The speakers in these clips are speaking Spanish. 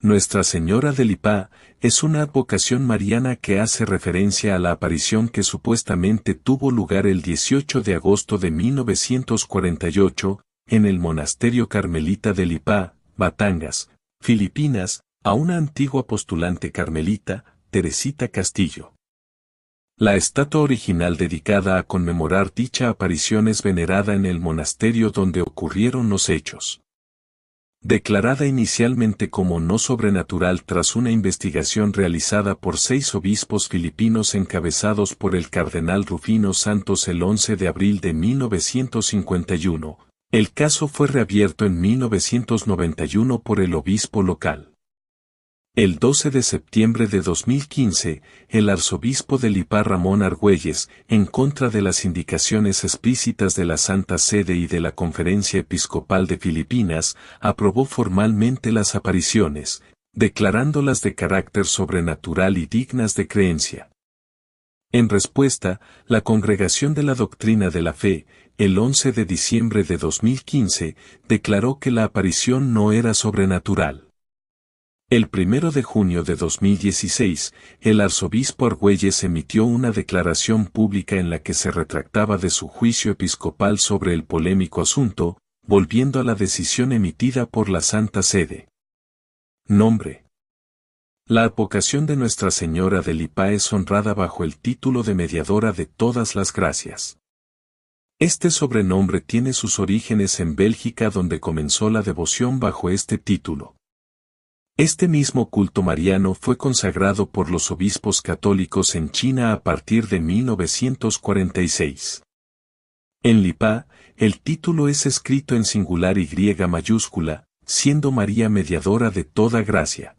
Nuestra Señora de Lipa, es una advocación mariana que hace referencia a la aparición que supuestamente tuvo lugar el 18 de agosto de 1948 en el monasterio carmelita de Lipa, Batangas, Filipinas, a una antigua postulante carmelita, Teresita Castillo. La estatua original dedicada a conmemorar dicha aparición es venerada en el monasterio donde ocurrieron los hechos declarada inicialmente como no sobrenatural tras una investigación realizada por seis obispos filipinos encabezados por el cardenal Rufino Santos el 11 de abril de 1951, el caso fue reabierto en 1991 por el obispo local. El 12 de septiembre de 2015, el arzobispo de Lipa Ramón Argüelles, en contra de las indicaciones explícitas de la Santa Sede y de la Conferencia Episcopal de Filipinas, aprobó formalmente las apariciones, declarándolas de carácter sobrenatural y dignas de creencia. En respuesta, la Congregación de la Doctrina de la Fe, el 11 de diciembre de 2015, declaró que la aparición no era sobrenatural. El 1 de junio de 2016, el arzobispo Argüelles emitió una declaración pública en la que se retractaba de su juicio episcopal sobre el polémico asunto, volviendo a la decisión emitida por la Santa Sede. Nombre. La advocación de Nuestra Señora de Lipa es honrada bajo el título de mediadora de todas las gracias. Este sobrenombre tiene sus orígenes en Bélgica donde comenzó la devoción bajo este título. Este mismo culto mariano fue consagrado por los obispos católicos en China a partir de 1946. En Lipa, el título es escrito en singular y griega mayúscula, siendo María mediadora de toda gracia.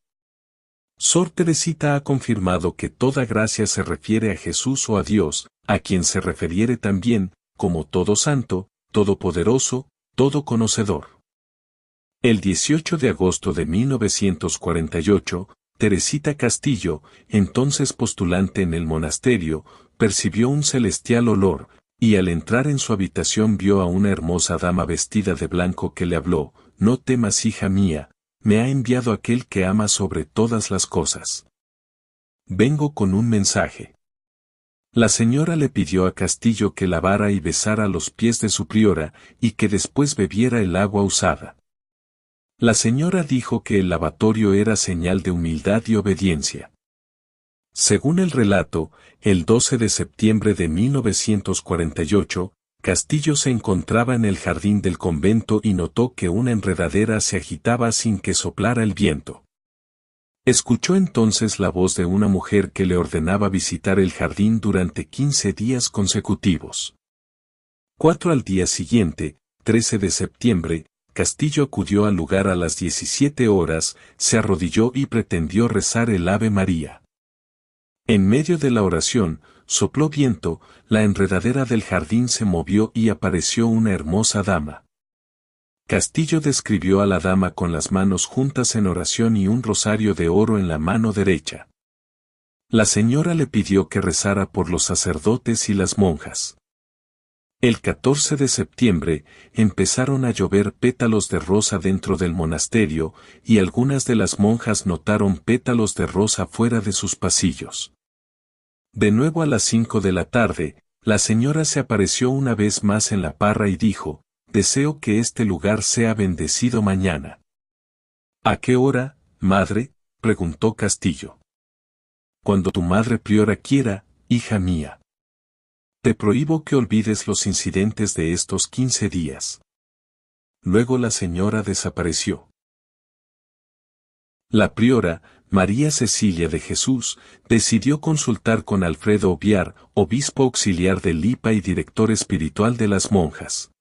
Sor Teresita ha confirmado que toda gracia se refiere a Jesús o a Dios, a quien se refiere también, como todo santo, todopoderoso, todo conocedor. El 18 de agosto de 1948, Teresita Castillo, entonces postulante en el monasterio, percibió un celestial olor, y al entrar en su habitación vio a una hermosa dama vestida de blanco que le habló, No temas, hija mía, me ha enviado aquel que ama sobre todas las cosas. Vengo con un mensaje. La señora le pidió a Castillo que lavara y besara los pies de su priora, y que después bebiera el agua usada. La señora dijo que el lavatorio era señal de humildad y obediencia. Según el relato, el 12 de septiembre de 1948, Castillo se encontraba en el jardín del convento y notó que una enredadera se agitaba sin que soplara el viento. Escuchó entonces la voz de una mujer que le ordenaba visitar el jardín durante 15 días consecutivos. Cuatro al día siguiente, 13 de septiembre, Castillo acudió al lugar a las 17 horas, se arrodilló y pretendió rezar el Ave María. En medio de la oración, sopló viento, la enredadera del jardín se movió y apareció una hermosa dama. Castillo describió a la dama con las manos juntas en oración y un rosario de oro en la mano derecha. La señora le pidió que rezara por los sacerdotes y las monjas. El 14 de septiembre empezaron a llover pétalos de rosa dentro del monasterio y algunas de las monjas notaron pétalos de rosa fuera de sus pasillos. De nuevo a las 5 de la tarde, la señora se apareció una vez más en la parra y dijo, deseo que este lugar sea bendecido mañana. ¿A qué hora, madre? preguntó Castillo. Cuando tu madre priora quiera, hija mía. Te prohíbo que olvides los incidentes de estos quince días. Luego la señora desapareció. La priora, María Cecilia de Jesús, decidió consultar con Alfredo Oviar, obispo auxiliar de Lipa y director espiritual de las monjas.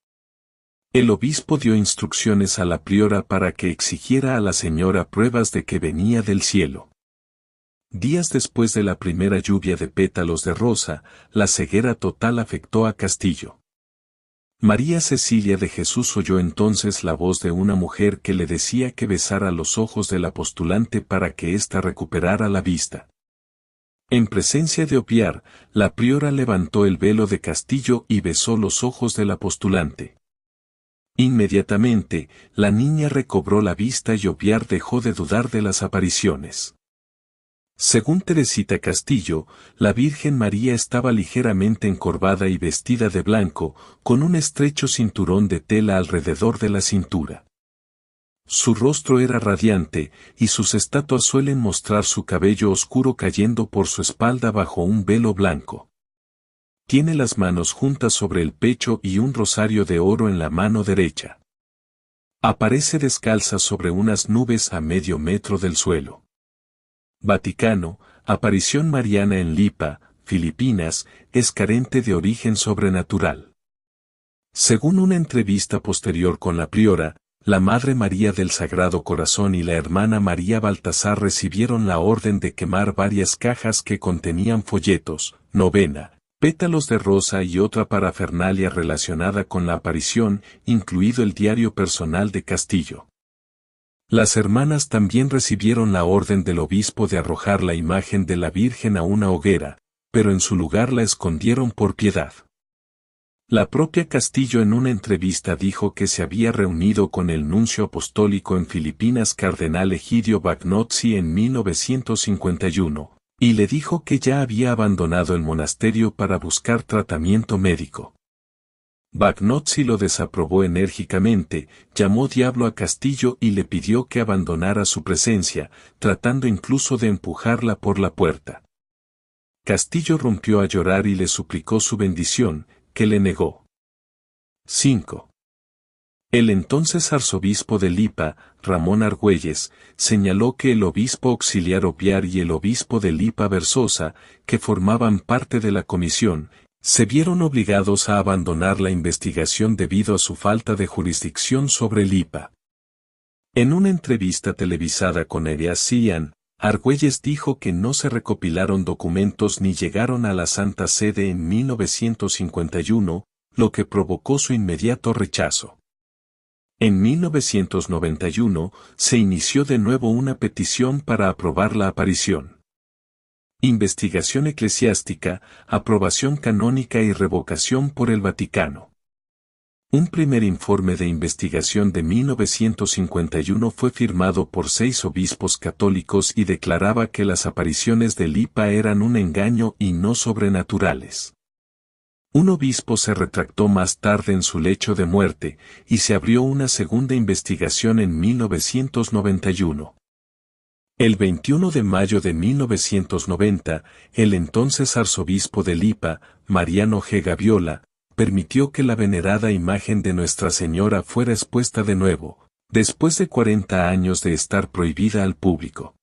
El obispo dio instrucciones a la priora para que exigiera a la señora pruebas de que venía del cielo. Días después de la primera lluvia de pétalos de rosa, la ceguera total afectó a Castillo. María Cecilia de Jesús oyó entonces la voz de una mujer que le decía que besara los ojos de la postulante para que ésta recuperara la vista. En presencia de Opiar, la priora levantó el velo de Castillo y besó los ojos de la postulante. Inmediatamente, la niña recobró la vista y Opiar dejó de dudar de las apariciones. Según Teresita Castillo, la Virgen María estaba ligeramente encorvada y vestida de blanco, con un estrecho cinturón de tela alrededor de la cintura. Su rostro era radiante, y sus estatuas suelen mostrar su cabello oscuro cayendo por su espalda bajo un velo blanco. Tiene las manos juntas sobre el pecho y un rosario de oro en la mano derecha. Aparece descalza sobre unas nubes a medio metro del suelo. Vaticano, aparición mariana en Lipa, Filipinas, es carente de origen sobrenatural. Según una entrevista posterior con la priora, la Madre María del Sagrado Corazón y la hermana María Baltasar recibieron la orden de quemar varias cajas que contenían folletos, novena, pétalos de rosa y otra parafernalia relacionada con la aparición, incluido el diario personal de Castillo. Las hermanas también recibieron la orden del obispo de arrojar la imagen de la Virgen a una hoguera, pero en su lugar la escondieron por piedad. La propia Castillo en una entrevista dijo que se había reunido con el nuncio apostólico en Filipinas Cardenal Egidio Bagnozzi en 1951, y le dijo que ya había abandonado el monasterio para buscar tratamiento médico. Bagnozzi lo desaprobó enérgicamente, llamó diablo a Castillo y le pidió que abandonara su presencia, tratando incluso de empujarla por la puerta. Castillo rompió a llorar y le suplicó su bendición, que le negó. 5. El entonces arzobispo de Lipa, Ramón Argüelles, señaló que el obispo auxiliar Opiar y el obispo de Lipa Versosa, que formaban parte de la comisión, se vieron obligados a abandonar la investigación debido a su falta de jurisdicción sobre el IPA. En una entrevista televisada con Elias Cian, Argüelles dijo que no se recopilaron documentos ni llegaron a la Santa Sede en 1951, lo que provocó su inmediato rechazo. En 1991 se inició de nuevo una petición para aprobar la aparición. Investigación eclesiástica, aprobación canónica y revocación por el Vaticano. Un primer informe de investigación de 1951 fue firmado por seis obispos católicos y declaraba que las apariciones de Lipa eran un engaño y no sobrenaturales. Un obispo se retractó más tarde en su lecho de muerte y se abrió una segunda investigación en 1991. El 21 de mayo de 1990, el entonces arzobispo de Lipa, Mariano G. Gaviola, permitió que la venerada imagen de Nuestra Señora fuera expuesta de nuevo, después de 40 años de estar prohibida al público.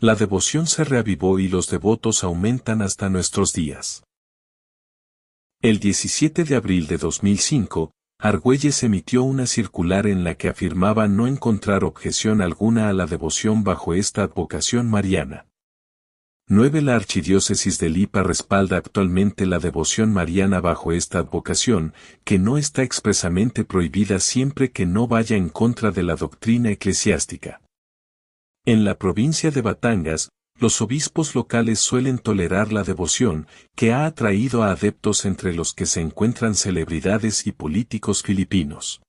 La devoción se reavivó y los devotos aumentan hasta nuestros días. El 17 de abril de 2005, Argüelles emitió una circular en la que afirmaba no encontrar objeción alguna a la devoción bajo esta advocación mariana. 9. La archidiócesis de Lipa respalda actualmente la devoción mariana bajo esta advocación, que no está expresamente prohibida siempre que no vaya en contra de la doctrina eclesiástica. En la provincia de Batangas, los obispos locales suelen tolerar la devoción, que ha atraído a adeptos entre los que se encuentran celebridades y políticos filipinos.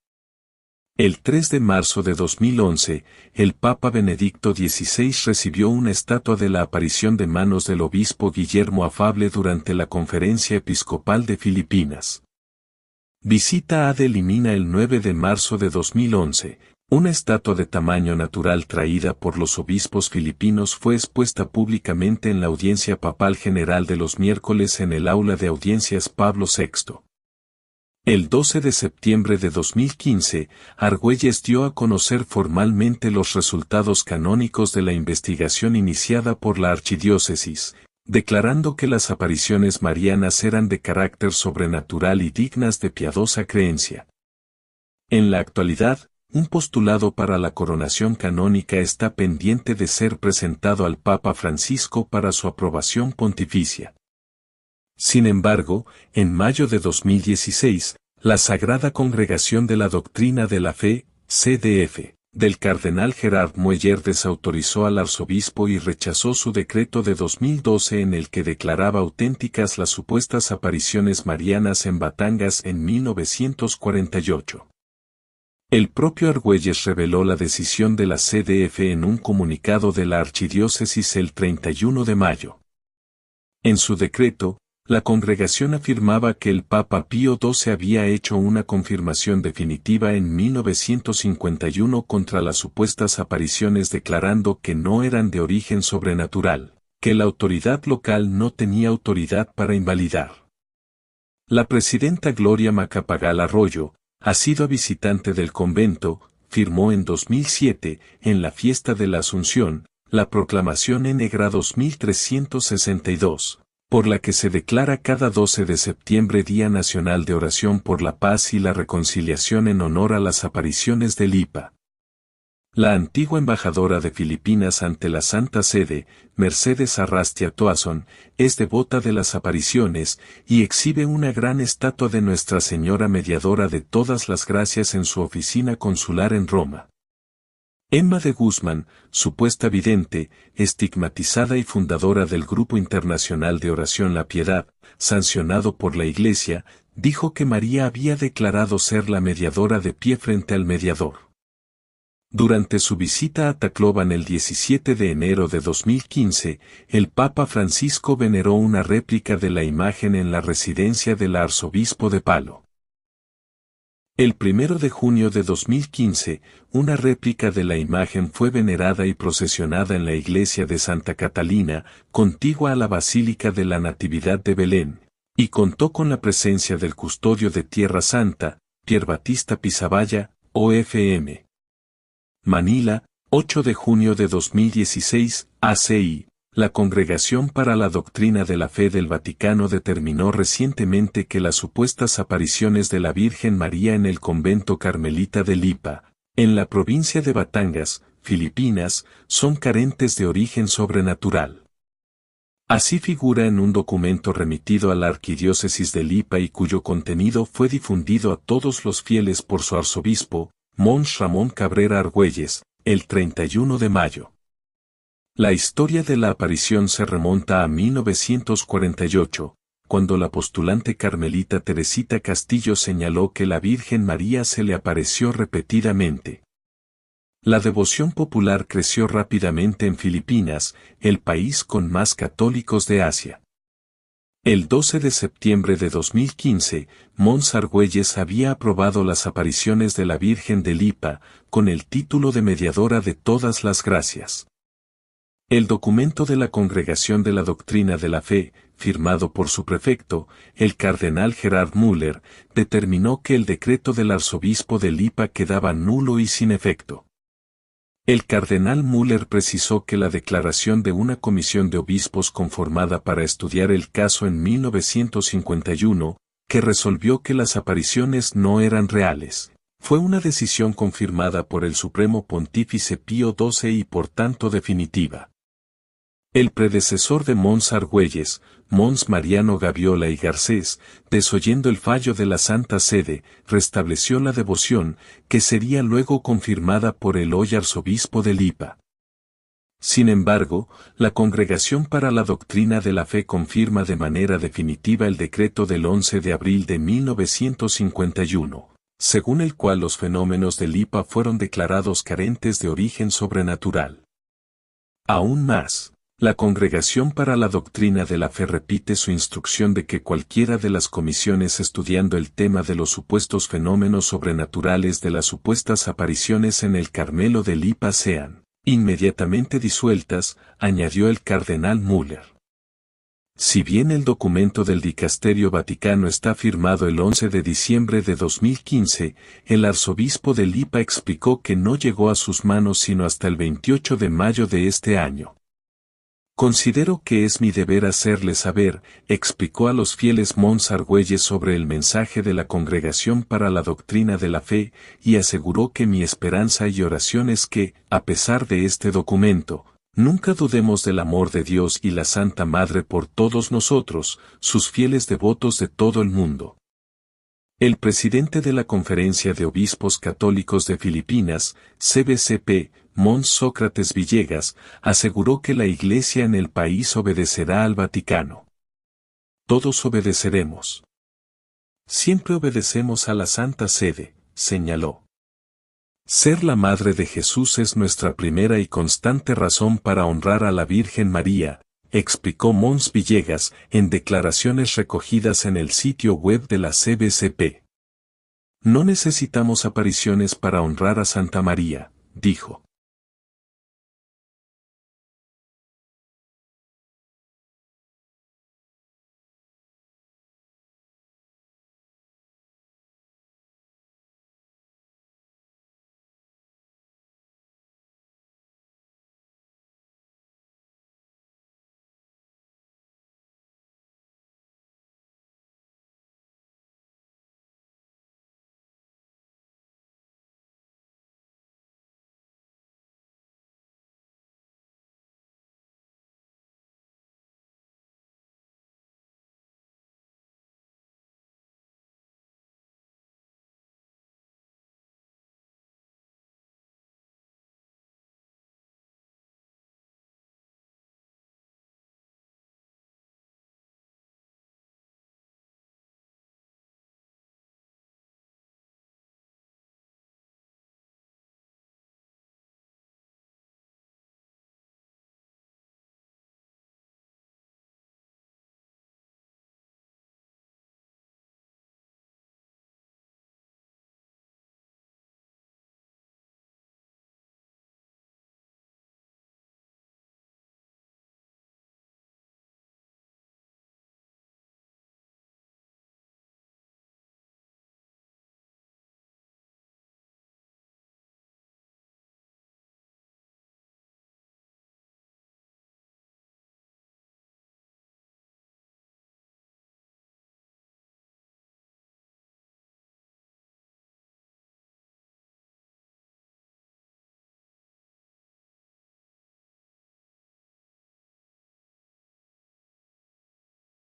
El 3 de marzo de 2011, el Papa Benedicto XVI recibió una estatua de la aparición de manos del obispo Guillermo Afable durante la Conferencia Episcopal de Filipinas. Visita a el 9 de marzo de 2011, una estatua de tamaño natural traída por los obispos filipinos fue expuesta públicamente en la audiencia papal general de los miércoles en el aula de audiencias Pablo VI. El 12 de septiembre de 2015, Argüelles dio a conocer formalmente los resultados canónicos de la investigación iniciada por la archidiócesis, declarando que las apariciones marianas eran de carácter sobrenatural y dignas de piadosa creencia. En la actualidad, un postulado para la coronación canónica está pendiente de ser presentado al Papa Francisco para su aprobación pontificia. Sin embargo, en mayo de 2016, la Sagrada Congregación de la Doctrina de la Fe, CDF, del cardenal Gerard Mueller desautorizó al arzobispo y rechazó su decreto de 2012 en el que declaraba auténticas las supuestas apariciones marianas en Batangas en 1948. El propio Argüelles reveló la decisión de la CDF en un comunicado de la Archidiócesis el 31 de mayo. En su decreto, la congregación afirmaba que el Papa Pío XII había hecho una confirmación definitiva en 1951 contra las supuestas apariciones declarando que no eran de origen sobrenatural, que la autoridad local no tenía autoridad para invalidar. La presidenta Gloria Macapagal Arroyo, ha sido visitante del convento, firmó en 2007, en la fiesta de la Asunción, la proclamación negra 2362, por la que se declara cada 12 de septiembre Día Nacional de Oración por la Paz y la Reconciliación en honor a las apariciones del IPA. La antigua embajadora de Filipinas ante la Santa Sede, Mercedes Arrastia Toason, es devota de las apariciones y exhibe una gran estatua de Nuestra Señora Mediadora de todas las gracias en su oficina consular en Roma. Emma de Guzmán, supuesta vidente, estigmatizada y fundadora del Grupo Internacional de Oración La Piedad, sancionado por la Iglesia, dijo que María había declarado ser la mediadora de pie frente al mediador. Durante su visita a Tacloban el 17 de enero de 2015, el Papa Francisco veneró una réplica de la imagen en la residencia del arzobispo de Palo. El 1 de junio de 2015, una réplica de la imagen fue venerada y procesionada en la iglesia de Santa Catalina, contigua a la Basílica de la Natividad de Belén, y contó con la presencia del custodio de Tierra Santa, Pier Batista Pisaballa, OFM. Manila, 8 de junio de 2016, ACI. La Congregación para la Doctrina de la Fe del Vaticano determinó recientemente que las supuestas apariciones de la Virgen María en el convento carmelita de Lipa, en la provincia de Batangas, Filipinas, son carentes de origen sobrenatural. Así figura en un documento remitido a la Arquidiócesis de Lipa y cuyo contenido fue difundido a todos los fieles por su arzobispo, Mons Ramón Cabrera Argüelles, el 31 de mayo. La historia de la aparición se remonta a 1948, cuando la postulante carmelita Teresita Castillo señaló que la Virgen María se le apareció repetidamente. La devoción popular creció rápidamente en Filipinas, el país con más católicos de Asia. El 12 de septiembre de 2015, Mons Argüelles había aprobado las apariciones de la Virgen de Lipa, con el título de Mediadora de todas las gracias. El documento de la Congregación de la Doctrina de la Fe, firmado por su prefecto, el cardenal Gerard Müller, determinó que el decreto del arzobispo de Lipa quedaba nulo y sin efecto. El cardenal Müller precisó que la declaración de una comisión de obispos conformada para estudiar el caso en 1951, que resolvió que las apariciones no eran reales, fue una decisión confirmada por el Supremo Pontífice Pío XII y por tanto definitiva. El predecesor de Mons Argüelles, Mons Mariano Gaviola y Garcés, desoyendo el fallo de la Santa Sede, restableció la devoción, que sería luego confirmada por el hoy arzobispo de Lipa. Sin embargo, la Congregación para la Doctrina de la Fe confirma de manera definitiva el decreto del 11 de abril de 1951, según el cual los fenómenos de Lipa fueron declarados carentes de origen sobrenatural. Aún más, la Congregación para la Doctrina de la Fe repite su instrucción de que cualquiera de las comisiones estudiando el tema de los supuestos fenómenos sobrenaturales de las supuestas apariciones en el Carmelo de Lipa sean inmediatamente disueltas, añadió el cardenal Müller. Si bien el documento del Dicasterio Vaticano está firmado el 11 de diciembre de 2015, el arzobispo de Lipa explicó que no llegó a sus manos sino hasta el 28 de mayo de este año. Considero que es mi deber hacerle saber, explicó a los fieles Mons Argüelles sobre el mensaje de la Congregación para la Doctrina de la Fe, y aseguró que mi esperanza y oración es que, a pesar de este documento, nunca dudemos del amor de Dios y la Santa Madre por todos nosotros, sus fieles devotos de todo el mundo. El presidente de la Conferencia de Obispos Católicos de Filipinas, CBCP, Mons Sócrates Villegas, aseguró que la Iglesia en el país obedecerá al Vaticano. Todos obedeceremos. Siempre obedecemos a la Santa Sede, señaló. Ser la Madre de Jesús es nuestra primera y constante razón para honrar a la Virgen María, explicó Mons Villegas en declaraciones recogidas en el sitio web de la CBCP. No necesitamos apariciones para honrar a Santa María, dijo.